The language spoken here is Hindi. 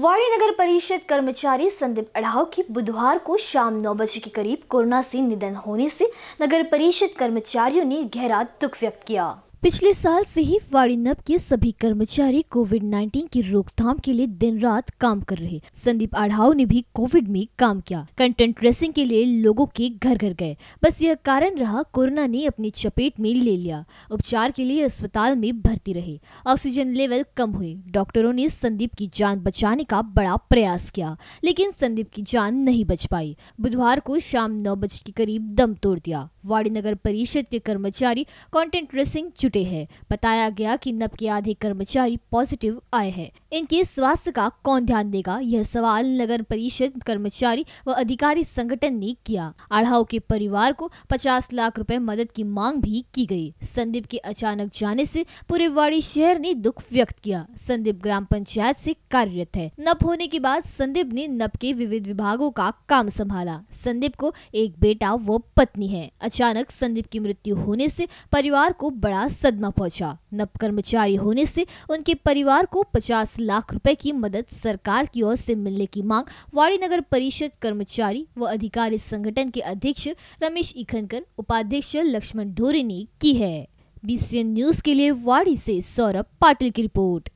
वाणी नगर परिषद कर्मचारी संदीप अढ़ाव की बुधवार को शाम नौ बजे के करीब कोरोना से निधन होने से नगर परिषद कर्मचारियों ने गहरा दुख व्यक्त किया पिछले साल से ही वाड़ीनप के सभी कर्मचारी कोविड 19 की रोकथाम के लिए दिन रात काम कर रहे संदीप आढ़ाव ने भी कोविड में काम किया कंटेंट ट्रेसिंग के लिए लोगों के घर घर गए बस यह कारण रहा कोरोना ने अपनी चपेट में ले लिया उपचार के लिए अस्पताल में भर्ती रहे ऑक्सीजन लेवल कम हुए डॉक्टरों ने संदीप की जान बचाने का बड़ा प्रयास किया लेकिन संदीप की जान नहीं बच पाई बुधवार को शाम नौ बजे के करीब दम तोड़ दिया वाड़ी नगर परिषद के कर्मचारी कॉन्टेंट ट्रेसिंग जुटे हैं बताया गया कि नब के आधे कर्मचारी पॉजिटिव आए हैं इनके स्वास्थ्य का कौन ध्यान देगा यह सवाल नगर परिषद कर्मचारी व अधिकारी संगठन ने किया आढ़ाओ के परिवार को 50 लाख रुपए मदद की मांग भी की गई संदीप के अचानक जाने से पूरे वाड़ी शहर ने दुख व्यक्त किया संदीप ग्राम पंचायत से कार्यरत है नप होने के बाद संदीप ने नप के विविध विभागों का काम संभाला संदीप को एक बेटा व पत्नी है अचानक संदीप की मृत्यु होने से परिवार को बड़ा सदमा पहुंचा नब कर्मचारी होने से उनके परिवार को 50 लाख रुपए की मदद सरकार की ओर से मिलने की मांग वाड़ी नगर परिषद कर्मचारी व अधिकारी संगठन के अध्यक्ष रमेश इखनकर उपाध्यक्ष लक्ष्मण ढोरे ने की है बी न्यूज के लिए वाड़ी से सौरभ पाटिल की रिपोर्ट